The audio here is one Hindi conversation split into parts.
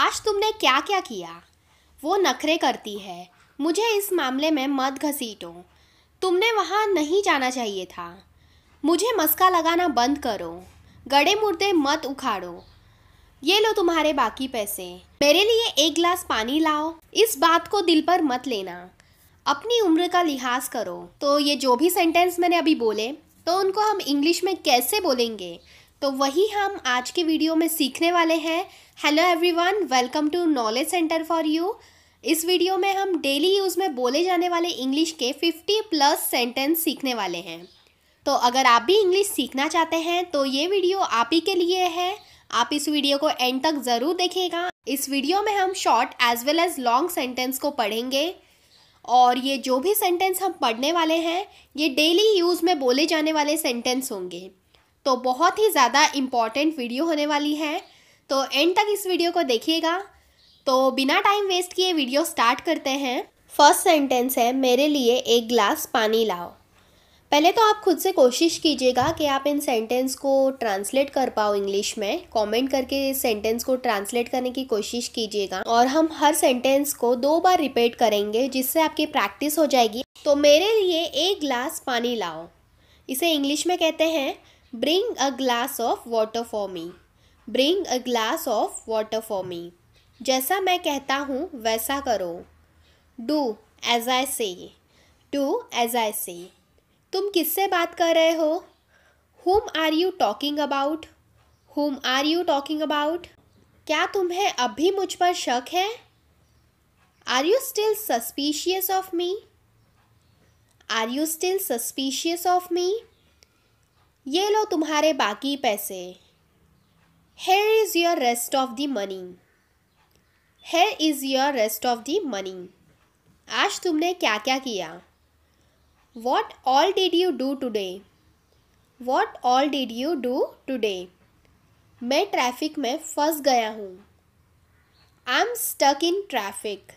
आज तुमने क्या क्या किया वो नखरे करती है मुझे इस मामले में मत घसीटो तुमने वहाँ नहीं जाना चाहिए था मुझे मस्का लगाना बंद करो गड़े मुर्दे मत उखाड़ो ये लो तुम्हारे बाकी पैसे मेरे लिए एक गिलास पानी लाओ इस बात को दिल पर मत लेना अपनी उम्र का लिहाज करो तो ये जो भी सेंटेंस मैंने अभी बोले तो उनको हम इंग्लिश में कैसे बोलेंगे तो वही हम आज के वीडियो में सीखने वाले हैं hello everyone welcome to knowledge centre for you इस वीडियो में हम डेली यूज़ में बोले जाने वाले इंग्लिश के फिफ्टी प्लस सेंटेंस सीखने वाले हैं तो अगर आप भी इंग्लिश सीखना चाहते हैं तो ये वीडियो आप ही के लिए है आप इस वीडियो को एंड तक ज़रूर देखेगा इस वीडियो में हम short as well as long sentence को पढ़ेंगे और ये जो भी सेंटेंस हम पढ़ने वाले हैं ये डेली यूज़ में बोले जाने वाले सेंटेंस होंगे तो बहुत ही ज़्यादा इम्पॉर्टेंट वीडियो होने वाली है तो एंड तक इस वीडियो को देखिएगा तो बिना टाइम वेस्ट किए वीडियो स्टार्ट करते हैं फर्स्ट सेंटेंस है मेरे लिए एक ग्लास पानी लाओ पहले तो आप खुद से कोशिश कीजिएगा कि आप इन सेंटेंस को ट्रांसलेट कर पाओ इंग्लिश में कमेंट करके इस सेंटेंस को ट्रांसलेट करने की कोशिश कीजिएगा और हम हर सेंटेंस को दो बार रिपीट करेंगे जिससे आपकी प्रैक्टिस हो जाएगी तो मेरे लिए एक ग्लास पानी लाओ इसे इंग्लिश में कहते हैं Bring a glass of water for me. Bring a glass of water for me. जैसा मैं कहता हूँ वैसा करो डू एज आई से डू एज आई से तुम किससे बात कर रहे हो whom are you talking about whom are you talking about क्या तुम्हें अब भी मुझ पर शक है are you still suspicious of me are you still suspicious of me ये लो तुम्हारे बाकी पैसे here is your rest of the money here is your rest of the money आज तुमने क्या क्या किया what all did you do today what all did you do today मैं ट्रैफिक में फंस गया हूँ I am stuck in traffic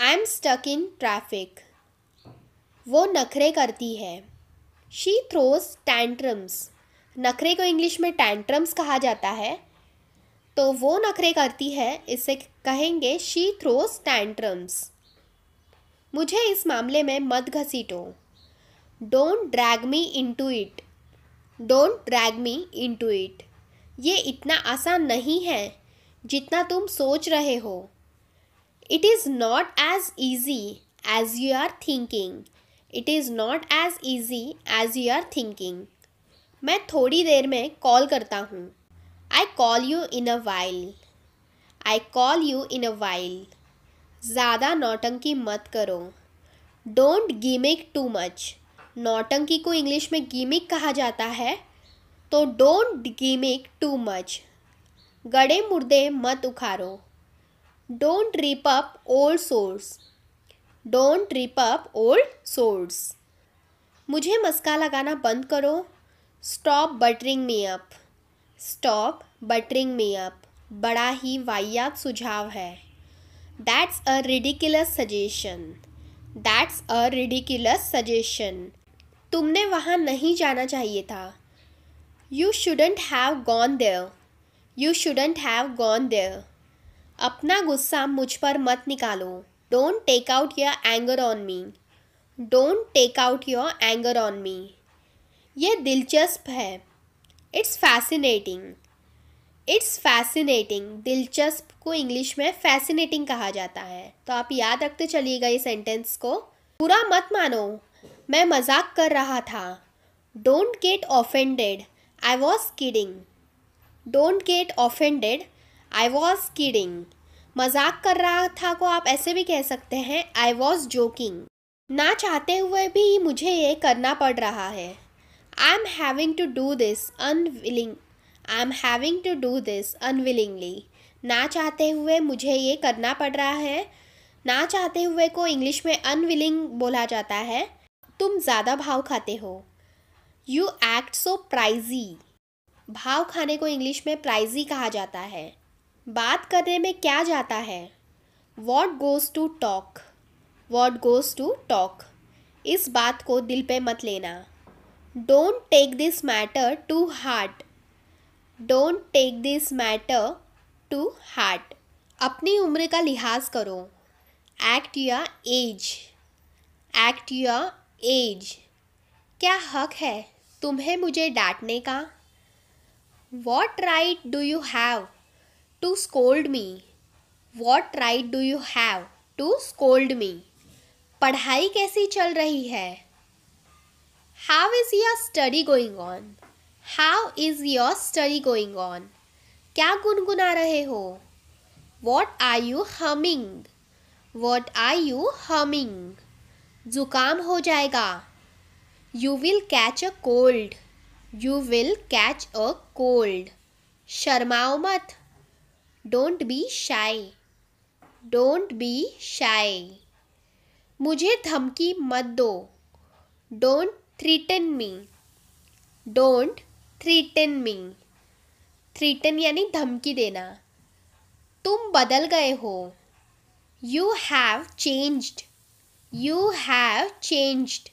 I am stuck in traffic वो नखरे करती है शी थ्रोज टैंट्रम्स नखरे को इंग्लिश में टैंट्रम्स कहा जाता है तो वो नखरे करती है इसे कहेंगे शी थ्रोज टैंट्रम्स मुझे इस मामले में मत घसीटो don't drag me into it don't drag me into it ये इतना आसान नहीं है जितना तुम सोच रहे हो it is not as easy as you are thinking it is not as easy as you are thinking मैं थोड़ी देर में कॉल करता हूँ I call you in a while I call you in a while ज़्यादा नौटंकी मत करो डोंट गिमिक टू मच नौटंकी को इंग्लिश में गिमिक कहा जाता है तो डोंट गिमिक टू मच गड़े मुर्दे मत उखाड़ो don't rip up old sores don't rip up old sores मुझे मस्का लगाना बंद करो stop buttering me up stop buttering me up बड़ा ही वाहियात सुझाव है that's a ridiculous suggestion that's a ridiculous suggestion तुमने वहाँ नहीं जाना चाहिए था you shouldn't have gone there you shouldn't have gone there अपना गुस्सा मुझ पर मत निकालो don't take out your anger on me don't take out your anger on me ये दिलचस्प है इट्स फैसिनेटिंग इट्स फैसिनेटिंग दिलचस्प को इंग्लिश में फैसिनेटिंग कहा जाता है तो आप याद रखते चलिएगा ये सेंटेंस को पूरा मत मानो मैं मजाक कर रहा था don't get offended I was kidding don't get offended I was kidding मजाक कर रहा था को आप ऐसे भी कह सकते हैं आई वॉज जोकिंग ना चाहते हुए भी मुझे ये करना पड़ रहा है I am having to do this unwilling I am having to do this unwillingly ना चाहते हुए मुझे ये करना पड़ रहा है ना चाहते हुए को इंग्लिश में अनविलिंग बोला जाता है तुम ज़्यादा भाव खाते हो यू एक्ट सो प्राइजी भाव खाने को इंग्लिश में प्राइजी कहा जाता है बात करने में क्या जाता है what goes to talk what goes to talk इस बात को दिल पे मत लेना don't take this matter to heart don't take this matter to heart अपनी उम्र का लिहाज करो एक्ट या एज एक्ट या एज क्या हक है तुम्हें मुझे डांटने का what right do you have to scold me what right do you have to scold me पढ़ाई कैसी चल रही है how is your study going on how is your study going on क्या गुनगुना रहे हो what are you humming what are you humming जुकाम हो जाएगा you will catch a cold you will catch a cold शर्माओ मत don't be shy don't be शाई मुझे धमकी मत दो don't threaten me don't threaten me threaten यानी धमकी देना तुम बदल गए हो you have changed you have changed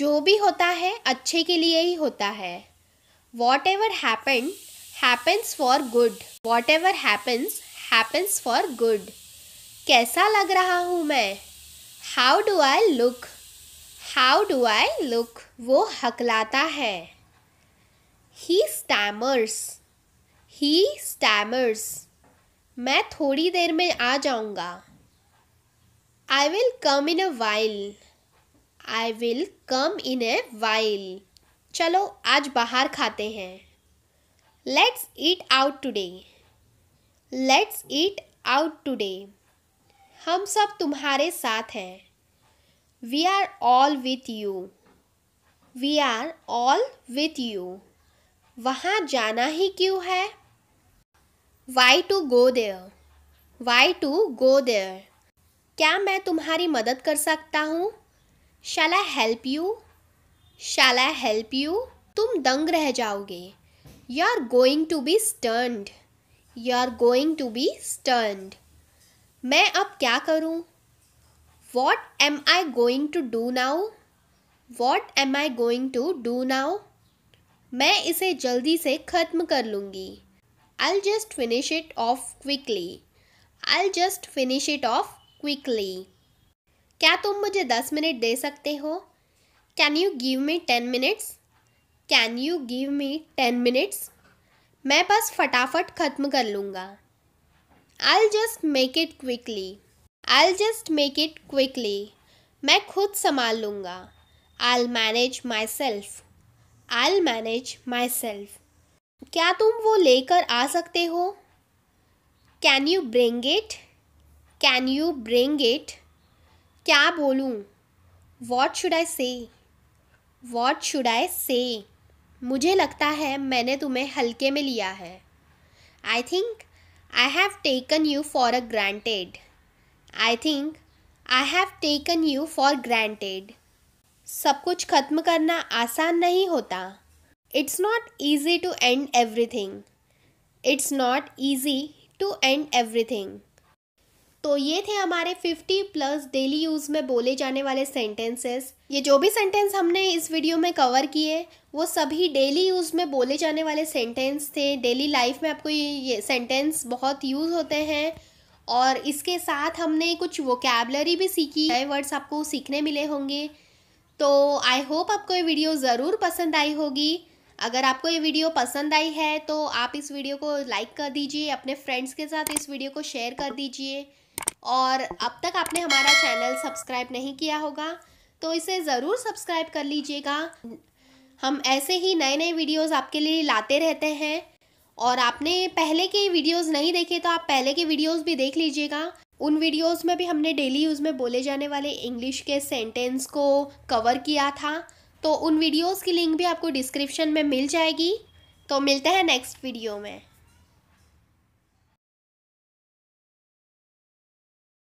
जो भी होता है अच्छे के लिए ही होता है whatever happened happens for good whatever happens happens for good कैसा लग रहा हूँ मैं how do I look how do I look वो हकलाता है ही स्टैमर्स ही स्टैमर्स मैं थोड़ी देर में आ जाऊँगा I will come in a while I will come in a while चलो आज बाहर खाते हैं let's eat out today let's eat out today हम सब तुम्हारे साथ हैं we are all with you we are all with you वहाँ जाना ही क्यों है why to go there why to go there क्या मैं तुम्हारी मदद कर सकता हूँ shall help you shall help you तुम दंग रह जाओगे you are going to be stunned you are going to be stunned मैं अब क्या करूँ what am I going to do now what am I going to do now मैं इसे जल्दी से ख़त्म कर लूँगी I just finish it off quickly I just finish it off quickly क्या तुम मुझे दस मिनट दे सकते हो can you give me ten minutes can you give me ten minutes मैं बस फटाफट ख़त्म कर लूँगा I just make it quickly I just make it quickly मैं खुद संभाल लूँगा I manage myself I manage myself क्या तुम वो लेकर आ सकते हो can you bring it can you bring it क्या बोलूँ वॉट शुड आई से वॉट शुड आई से मुझे लगता है मैंने तुम्हें हल्के में लिया है I think I have taken you for a granted I think I have taken you for granted सब कुछ खत्म करना आसान नहीं होता it's not easy to end everything it's not easy to end everything तो ये थे हमारे 50 प्लस डेली यूज़ में बोले जाने वाले सेंटेंसेस ये जो भी सेंटेंस हमने इस वीडियो में कवर किए वो सभी डेली यूज़ में बोले जाने वाले सेंटेंस थे डेली लाइफ में आपको ये सेंटेंस बहुत यूज़ होते हैं और इसके साथ हमने कुछ वोकेबलरी भी सीखी नए वर्ड्स आपको सीखने मिले होंगे तो आई होप आपको ये वीडियो ज़रूर पसंद आई होगी अगर आपको ये वीडियो पसंद आई है तो आप इस वीडियो को लाइक कर दीजिए अपने फ्रेंड्स के साथ इस वीडियो को शेयर कर दीजिए और अब तक आपने हमारा चैनल सब्सक्राइब नहीं किया होगा तो इसे ज़रूर सब्सक्राइब कर लीजिएगा हम ऐसे ही नए नए वीडियोस आपके लिए लाते रहते हैं और आपने पहले के वीडियोस नहीं देखे तो आप पहले के वीडियोस भी देख लीजिएगा उन वीडियोस में भी हमने डेली यूज़ में बोले जाने वाले इंग्लिश के सेंटेंस को कवर किया था तो उन वीडियोस की लिंक भी आपको डिस्क्रिप्शन में मिल जाएगी तो मिलते हैं नेक्स्ट वीडियो में